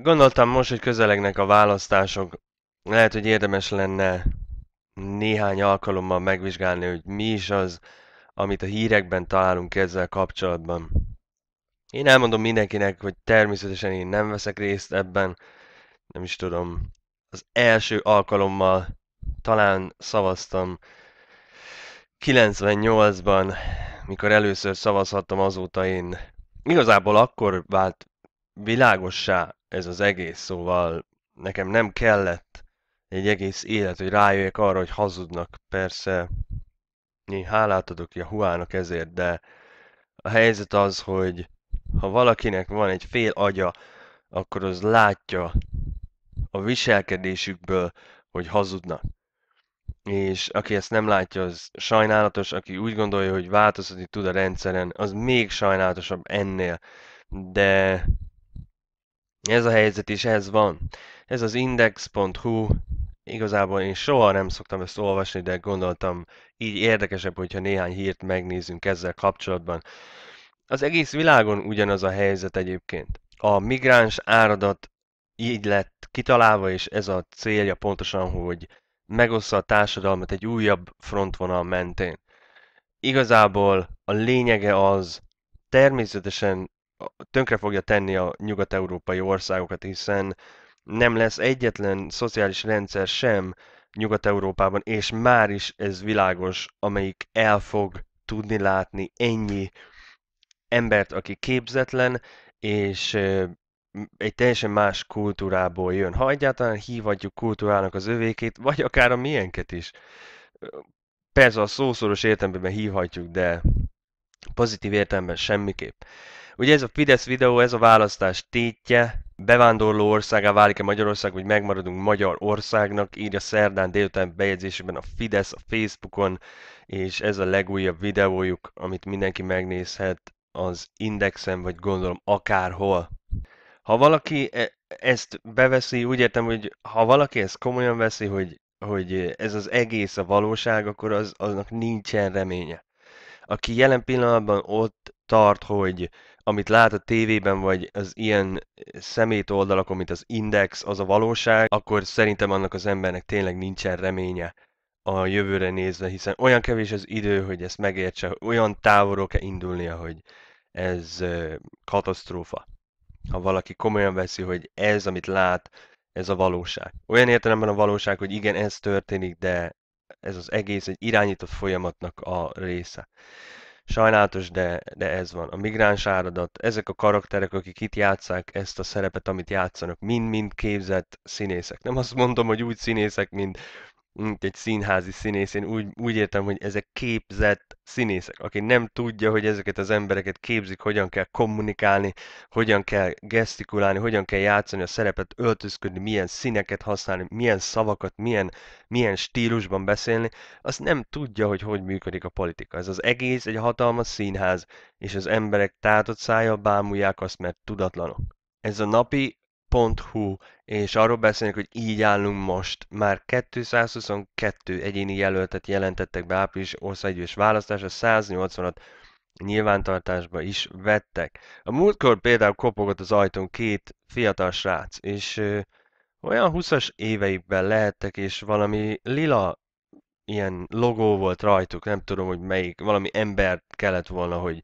Gondoltam most, hogy közelegnek a választások. Lehet, hogy érdemes lenne néhány alkalommal megvizsgálni, hogy mi is az, amit a hírekben találunk ezzel kapcsolatban. Én elmondom mindenkinek, hogy természetesen én nem veszek részt ebben, nem is tudom, az első alkalommal talán szavaztam 98-ban, mikor először szavazhattam azóta én. Igazából akkor vált világossá ez az egész, szóval nekem nem kellett egy egész élet, hogy rájöjjek arra, hogy hazudnak. Persze, én hálát adok Jahuának ezért, de a helyzet az, hogy ha valakinek van egy fél agya, akkor az látja a viselkedésükből, hogy hazudnak. És aki ezt nem látja, az sajnálatos, aki úgy gondolja, hogy változtatni tud a rendszeren, az még sajnálatosabb ennél. De ez a helyzet is ez van. Ez az index.hu igazából én soha nem szoktam ezt olvasni, de gondoltam így érdekesebb, hogyha néhány hírt megnézünk ezzel kapcsolatban. Az egész világon ugyanaz a helyzet egyébként. A migráns áradat így lett kitalálva, és ez a célja pontosan, hogy megossza a társadalmat egy újabb frontvonal mentén. Igazából a lényege az, természetesen tönkre fogja tenni a nyugat-európai országokat, hiszen nem lesz egyetlen szociális rendszer sem Nyugat-Európában, és már is ez világos, amelyik el fog tudni látni ennyi embert, aki képzetlen, és egy teljesen más kultúrából jön. Ha egyáltalán hívhatjuk kultúrának az övékét, vagy akár a milyenket is. Persze a szószoros értelemben hívhatjuk, de pozitív értelemben semmiképp. Ugye ez a Fidesz videó, ez a választás tétje, Bevándorló országá válik-e Magyarország, vagy megmaradunk magyar országnak, írja szerdán délután bejegyzésében a Fidesz a Facebookon, és ez a legújabb videójuk, amit mindenki megnézhet az Indexen, vagy gondolom akárhol. Ha valaki e-, ezt beveszi, úgy értem, hogy ha valaki ezt komolyan veszi, hogy, hogy ez az egész a valóság, akkor az, aznak nincsen reménye. Aki jelen pillanatban ott tart, hogy amit lát a tévében, vagy az ilyen eh, szemét oldalakon, mint az Index, az a valóság, akkor szerintem annak az embernek tényleg nincsen reménye a jövőre nézve, hiszen olyan kevés az idő, hogy ezt megértse, olyan távolról kell indulnia, hogy ez eh, katasztrófa. Ha valaki komolyan veszi, hogy ez, amit lát, ez a valóság. Olyan értelemben a valóság, hogy igen, ez történik, de ez az egész egy irányított folyamatnak a része. Sajnálatos, de, de ez van. A migráns áradat, ezek a karakterek, akik itt játszák ezt a szerepet, amit játszanak, mind-mind képzett színészek. Nem azt mondom, hogy úgy színészek, mint mint egy színházi színész, én úgy, úgy értem, hogy ezek képzett színészek, aki nem tudja, hogy ezeket az embereket képzik, hogyan kell kommunikálni, hogyan kell gesztikulálni, hogyan kell játszani a szerepet, öltözködni, milyen színeket használni, milyen szavakat, milyen, milyen stílusban beszélni, azt nem tudja, hogy hogy működik a politika. Ez az egész egy hatalmas színház, és az emberek tátott szája bámulják azt, mert tudatlanok. Ez a napi Hu, és arról beszélünk, hogy így állunk most. Már 222 egyéni jelöltet jelentettek be április országgyűlés választásra, 186 nyilvántartásba is vettek. A múltkor például kopogott az ajtón két fiatal srác, és ö, olyan 20-as éveikben lehettek, és valami lila ilyen logó volt rajtuk, nem tudom, hogy melyik, valami embert kellett volna, hogy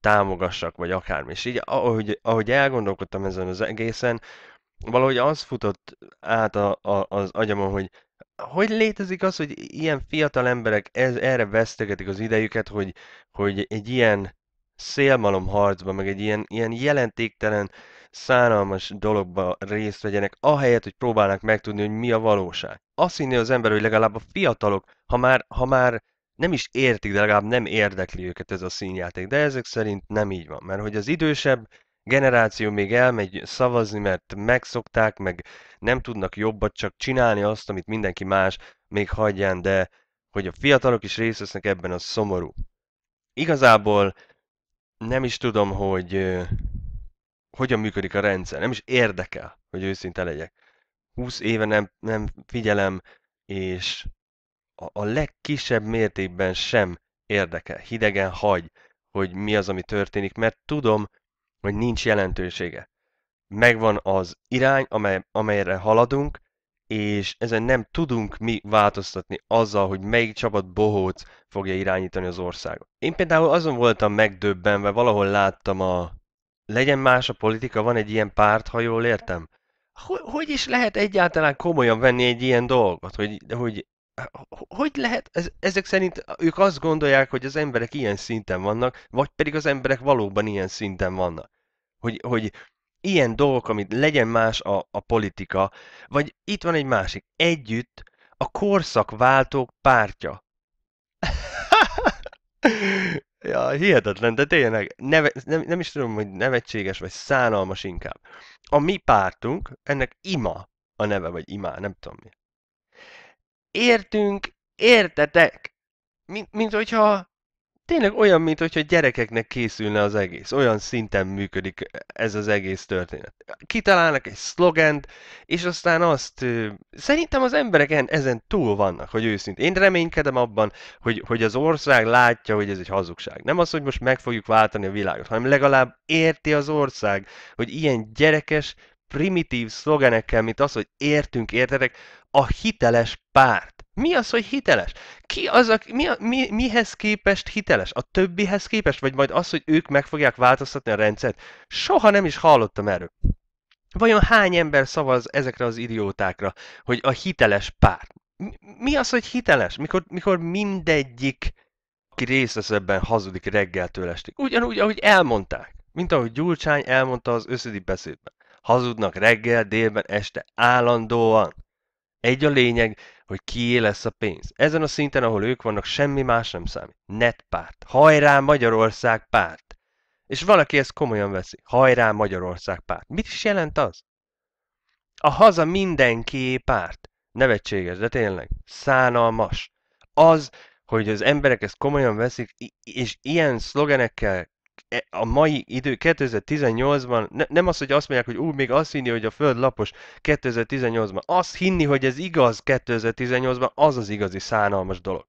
támogassak, vagy akármi. És így, ahogy, ahogy elgondolkodtam ezen az egészen, valahogy az futott át a, a, az agyamon, hogy hogy létezik az, hogy ilyen fiatal emberek ez, erre vesztegetik az idejüket, hogy, hogy egy ilyen szélmalom harcba, meg egy ilyen, ilyen jelentéktelen, szánalmas dologba részt vegyenek, ahelyett, hogy próbálnak megtudni, hogy mi a valóság. Azt hinni az ember, hogy legalább a fiatalok, ha már, ha már nem is értik, de legalább nem érdekli őket ez a színjáték. De ezek szerint nem így van, mert hogy az idősebb generáció még elmegy szavazni, mert megszokták, meg nem tudnak jobbat, csak csinálni azt, amit mindenki más még hagyján, de hogy a fiatalok is részt vesznek ebben, az szomorú. Igazából nem is tudom, hogy hogyan működik a rendszer. Nem is érdekel, hogy őszinte legyek. 20 éve nem, nem figyelem, és a, a legkisebb mértékben sem érdekel. Hidegen hagy, hogy mi az, ami történik, mert tudom, vagy nincs jelentősége. Megvan az irány, amely, amelyre haladunk, és ezen nem tudunk mi változtatni azzal, hogy melyik csapat bohóc fogja irányítani az országot. Én például azon voltam megdöbbenve, valahol láttam a legyen más a politika, van egy ilyen párt, ha jól értem. Hogy, hogy is lehet egyáltalán komolyan venni egy ilyen dolgot, hogy, hogy hogy lehet, ez, ezek szerint ők azt gondolják, hogy az emberek ilyen szinten vannak, vagy pedig az emberek valóban ilyen szinten vannak. Hogy, hogy ilyen dolgok, amit legyen más a, a politika, vagy itt van egy másik, együtt a korszakváltók pártja. ja, hihetetlen, de tényleg neve, nem, nem is tudom, hogy nevetséges, vagy szánalmas inkább. A mi pártunk, ennek ima a neve, vagy imá, nem tudom mi értünk, értetek? Mint, mint hogyha tényleg olyan, mint hogyha gyerekeknek készülne az egész. Olyan szinten működik ez az egész történet. Kitalálnak egy szlogent, és aztán azt... Szerintem az emberek ezen túl vannak, hogy őszintén. Én reménykedem abban, hogy, hogy az ország látja, hogy ez egy hazugság. Nem az, hogy most meg fogjuk váltani a világot, hanem legalább érti az ország, hogy ilyen gyerekes, primitív szlogenekkel, mint az, hogy értünk, értetek, a hiteles párt. Mi az, hogy hiteles? Ki az, a, mi, a, mi, mihez képest hiteles? A többihez képest? Vagy majd az, hogy ők meg fogják változtatni a rendszert? Soha nem is hallottam erről. Vajon hány ember szavaz ezekre az idiótákra, hogy a hiteles párt? Mi az, hogy hiteles? Mikor, mikor mindegyik, aki részt vesz ebben, hazudik reggeltől estig. Ugyanúgy, ahogy elmondták. Mint ahogy Gyurcsány elmondta az összedi beszédben. Hazudnak reggel, délben, este, állandóan. Egy a lényeg, hogy kié lesz a pénz. Ezen a szinten, ahol ők vannak, semmi más nem számít. Net párt. Hajrá Magyarország párt! És valaki ezt komolyan veszi. Hajrá Magyarország párt. Mit is jelent az? A haza mindenkié párt. Nevetséges, de tényleg. Szánalmas. Az, hogy az emberek ezt komolyan veszik, és ilyen szlogenekkel E, a mai idő 2018-ban, ne, nem az, hogy azt mondják, hogy ú, még azt hinni, hogy a föld lapos 2018-ban, azt hinni, hogy ez igaz 2018-ban, az az igazi szánalmas dolog.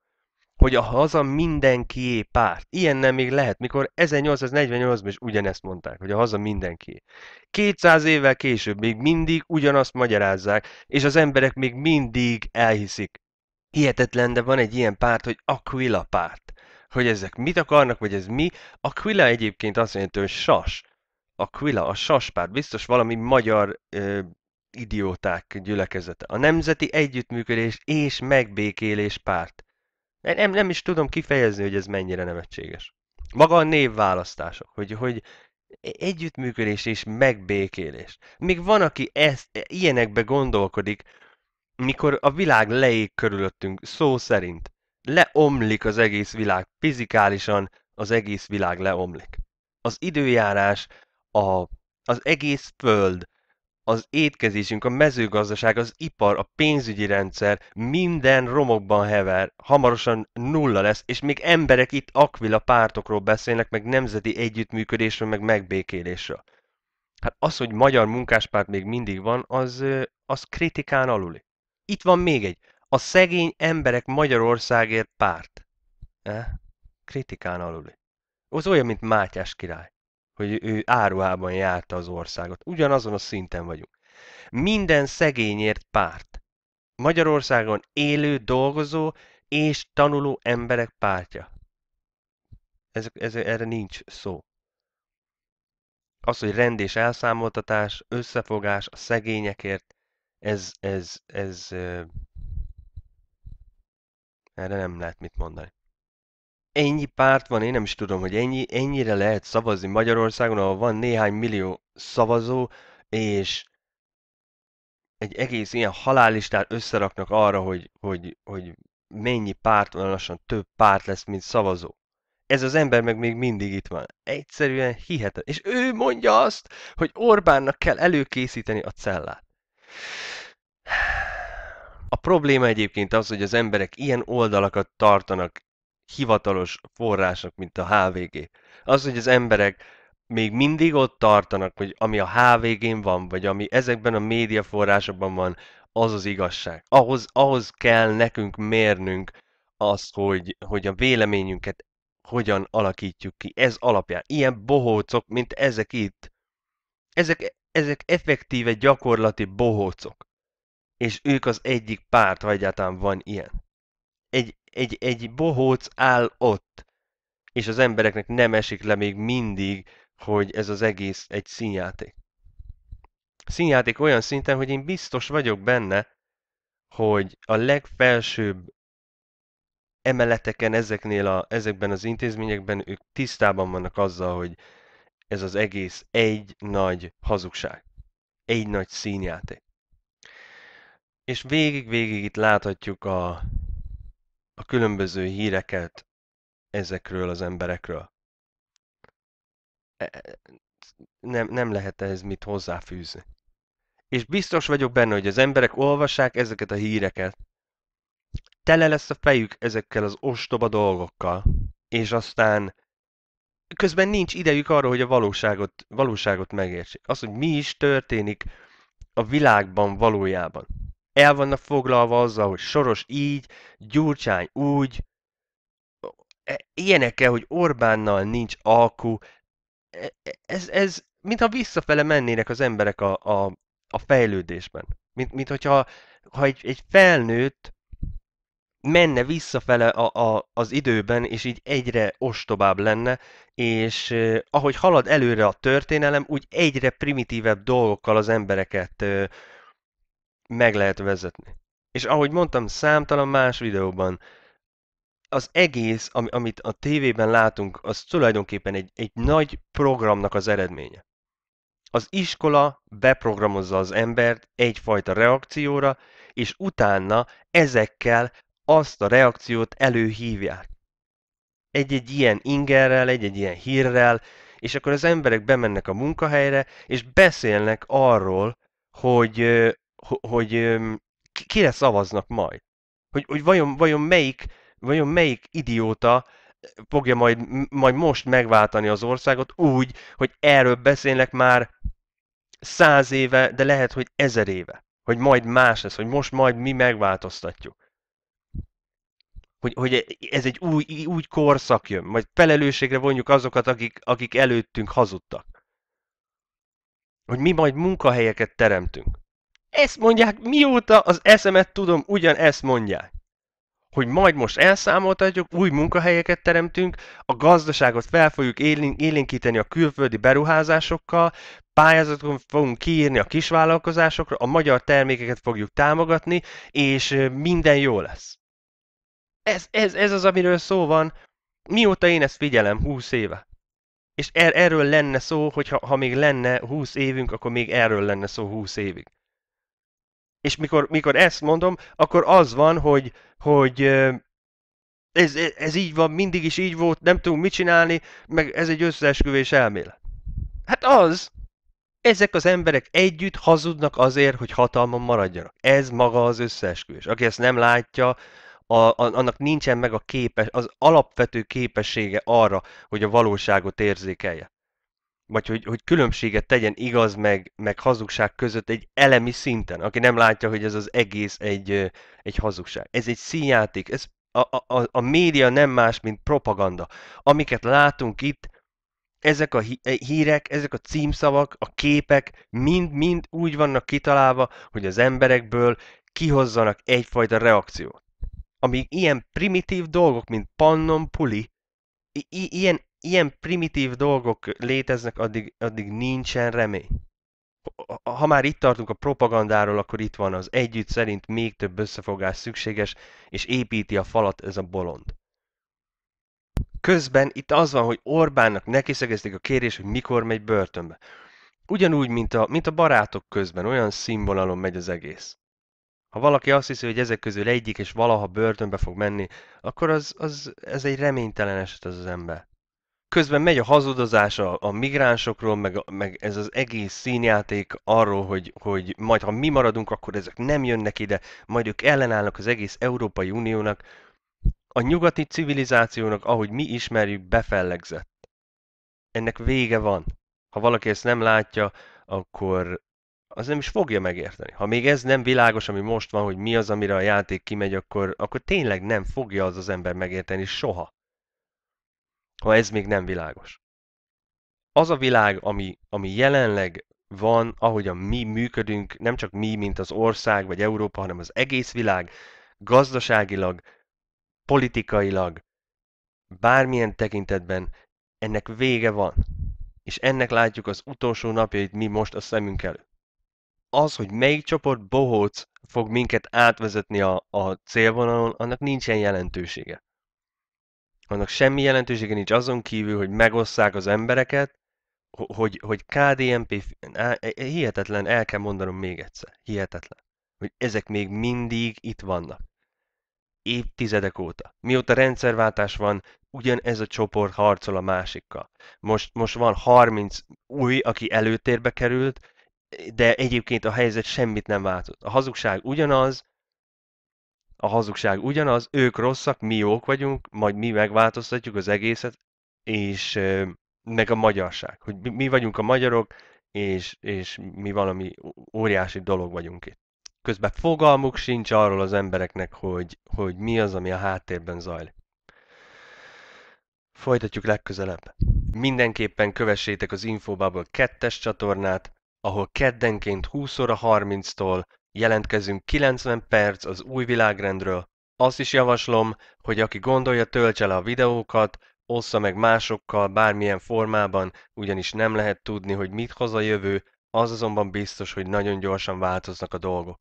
Hogy a haza mindenkié párt. Ilyen nem még lehet, mikor 1848-ban is ugyanezt mondták, hogy a haza mindenkié. 200 évvel később még mindig ugyanazt magyarázzák, és az emberek még mindig elhiszik. Hihetetlen, de van egy ilyen párt, hogy Aquila párt hogy ezek mit akarnak, vagy ez mi. Aquila egyébként azt jelenti, hogy sas. Aquila, a saspár, biztos valami magyar ö, idióták gyülekezete. A Nemzeti Együttműködés és Megbékélés Párt. Nem, nem is tudom kifejezni, hogy ez mennyire nevetséges. Maga a névválasztások, hogy, hogy e-, együttműködés és megbékélés. Még van, aki ezt, e, ilyenekbe gondolkodik, mikor a világ leég körülöttünk, szó szerint leomlik az egész világ, fizikálisan az egész világ leomlik. Az időjárás, a, az egész föld, az étkezésünk, a mezőgazdaság, az ipar, a pénzügyi rendszer, minden romokban hever, hamarosan nulla lesz, és még emberek itt akvila pártokról beszélnek, meg nemzeti együttműködésről, meg megbékélésről. Hát az, hogy magyar munkáspárt még mindig van, az, az kritikán aluli. Itt van még egy. A szegény emberek Magyarországért párt. E? Kritikán aluli. Az olyan, mint Mátyás király, hogy ő áruhában járta az országot. Ugyanazon a szinten vagyunk. Minden szegényért párt. Magyarországon élő, dolgozó és tanuló emberek pártja. Ez, ez, erre nincs szó. Az, hogy rend és elszámoltatás, összefogás a szegényekért, ez, ez, ez, ez erre nem lehet mit mondani. Ennyi párt van, én nem is tudom, hogy ennyi, ennyire lehet szavazni Magyarországon, ahol van néhány millió szavazó, és egy egész ilyen halálistát összeraknak arra, hogy, hogy, hogy mennyi párt van, lassan több párt lesz, mint szavazó. Ez az ember meg még mindig itt van. Egyszerűen hihetetlen. És ő mondja azt, hogy Orbánnak kell előkészíteni a cellát. A probléma egyébként az, hogy az emberek ilyen oldalakat tartanak hivatalos forrásnak, mint a HVG. Az, hogy az emberek még mindig ott tartanak, hogy ami a HVG-n van, vagy ami ezekben a médiaforrásokban van, az az igazság. Ahhoz, ahhoz kell nekünk mérnünk azt, hogy, hogy a véleményünket hogyan alakítjuk ki. Ez alapján. Ilyen bohócok, mint ezek itt. Ezek, ezek effektíve gyakorlati bohócok és ők az egyik párt, ha egyáltalán van ilyen. Egy, egy, egy bohóc áll ott, és az embereknek nem esik le még mindig, hogy ez az egész egy színjáték. Színjáték olyan szinten, hogy én biztos vagyok benne, hogy a legfelsőbb emeleteken, ezeknél a, ezekben az intézményekben ők tisztában vannak azzal, hogy ez az egész egy nagy hazugság. Egy nagy színjáték és végig-végig itt láthatjuk a, a különböző híreket ezekről az emberekről. E, e, nem, nem lehet ehhez mit hozzáfűzni. És biztos vagyok benne, hogy az emberek olvassák ezeket a híreket, tele lesz a fejük ezekkel az ostoba dolgokkal, és aztán közben nincs idejük arra, hogy a valóságot, valóságot megértsék. Az, hogy mi is történik a világban valójában el vannak foglalva azzal, hogy Soros így, Gyurcsány úgy, e, ilyenekkel, hogy Orbánnal nincs alkú, e, e, ez, ez mintha visszafele mennének az emberek a, a, a fejlődésben. Mint, mint hogyha ha egy, egy felnőtt menne visszafele a, a, az időben, és így egyre ostobább lenne, és eh, ahogy halad előre a történelem, úgy egyre primitívebb dolgokkal az embereket eh, meg lehet vezetni. És ahogy mondtam, számtalan más videóban az egész, amit a tévében látunk, az tulajdonképpen egy, egy nagy programnak az eredménye. Az iskola beprogramozza az embert egyfajta reakcióra, és utána ezekkel azt a reakciót előhívják. Egy-egy ilyen ingerrel, egy-egy ilyen hírrel, és akkor az emberek bemennek a munkahelyre, és beszélnek arról, hogy hogy kire szavaznak majd. Hogy, hogy vajon, vajon, melyik, vajon melyik idióta fogja majd, majd most megváltani az országot úgy, hogy erről beszélnek már száz éve, de lehet, hogy ezer éve. Hogy majd más lesz, hogy most majd mi megváltoztatjuk. Hogy, hogy e-, ez egy új, új korszak jön, majd felelősségre vonjuk azokat, akik, akik előttünk hazudtak. Hogy mi majd munkahelyeket teremtünk. Ezt mondják, mióta az eszemet tudom, ugyan ezt mondják. Hogy majd most elszámoltatjuk, új munkahelyeket teremtünk, a gazdaságot fel fogjuk élénkíteni a külföldi beruházásokkal, pályázatokon fogunk kiírni a kisvállalkozásokra, a magyar termékeket fogjuk támogatni, és minden jó lesz. Ez, ez, ez az, amiről szó van, mióta én ezt figyelem, 20 éve. És er, erről lenne szó, hogyha ha még lenne 20 évünk, akkor még erről lenne szó 20 évig. És mikor, mikor ezt mondom, akkor az van, hogy, hogy ez, e, ez így van, mindig is így volt, nem tudunk mit csinálni, meg ez egy összeesküvés elmélet. Hát az, ezek az emberek együtt hazudnak azért, hogy hatalmon maradjanak. Ez maga az összeesküvés. Aki ezt nem látja, a, a, annak nincsen meg a képes, az alapvető képessége arra, hogy a valóságot érzékelje vagy hogy, hogy különbséget tegyen igaz meg, meg hazugság között egy elemi szinten, aki nem látja, hogy ez az egész egy, egy hazugság. Ez egy színjáték, ez a, a, a média nem más, mint propaganda. Amiket látunk itt, ezek a e, hírek, ezek a címszavak, a képek mind-mind úgy vannak kitalálva, hogy az emberekből kihozzanak egyfajta reakciót. Amíg ilyen primitív dolgok, mint pannon puli, i- ilyen ilyen primitív dolgok léteznek, addig, addig nincsen remény. Ha már itt tartunk a propagandáról, akkor itt van az együtt szerint még több összefogás szükséges, és építi a falat ez a bolond. Közben itt az van, hogy Orbánnak nekiszegezték a kérés, hogy mikor megy börtönbe. Ugyanúgy, mint a, mint a barátok közben, olyan színvonalon megy az egész. Ha valaki azt hiszi, hogy ezek közül egyik és valaha börtönbe fog menni, akkor az, az, ez egy reménytelen eset az az ember közben megy a hazudozás a, a migránsokról, meg, meg ez az egész színjáték arról, hogy, hogy majd ha mi maradunk, akkor ezek nem jönnek ide, majd ők ellenállnak az egész Európai Uniónak. A nyugati civilizációnak, ahogy mi ismerjük, befellegzett. Ennek vége van. Ha valaki ezt nem látja, akkor az nem is fogja megérteni. Ha még ez nem világos, ami most van, hogy mi az, amire a játék kimegy, akkor, akkor tényleg nem fogja az az ember megérteni soha ha ez még nem világos. Az a világ, ami, ami jelenleg van, ahogy a mi működünk, nem csak mi, mint az ország vagy Európa, hanem az egész világ, gazdaságilag, politikailag, bármilyen tekintetben ennek vége van. És ennek látjuk az utolsó napjait mi most a szemünk elő. Az, hogy melyik csoport bohóc fog minket átvezetni a, a célvonalon, annak nincsen jelentősége annak semmi jelentősége nincs azon kívül, hogy megosszák az embereket, hogy, hogy KDNP, e, e, hihetetlen, el kell mondanom még egyszer, hihetetlen, hogy ezek még mindig itt vannak. Évtizedek óta. Mióta rendszerváltás van, ugyanez a csoport harcol a másikkal. Most, most van 30 új, aki előtérbe került, de egyébként a helyzet semmit nem változott. A hazugság ugyanaz, a hazugság ugyanaz, ők rosszak, mi jók vagyunk, majd mi megváltoztatjuk az egészet, és meg a magyarság, hogy mi vagyunk a magyarok, és, és mi valami óriási dolog vagyunk itt. Közben fogalmuk sincs arról az embereknek, hogy, hogy mi az, ami a háttérben zajlik. Folytatjuk legközelebb. Mindenképpen kövessétek az Infobubble 2-es csatornát, ahol keddenként 20 óra 30-tól Jelentkezünk 90 perc az új világrendről. Azt is javaslom, hogy aki gondolja, töltse le a videókat, ossza meg másokkal bármilyen formában, ugyanis nem lehet tudni, hogy mit hoz a jövő, az azonban biztos, hogy nagyon gyorsan változnak a dolgok.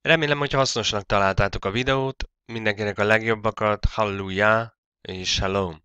Remélem, hogy hasznosnak találtátok a videót, mindenkinek a legjobbakat, hallelujah és shalom!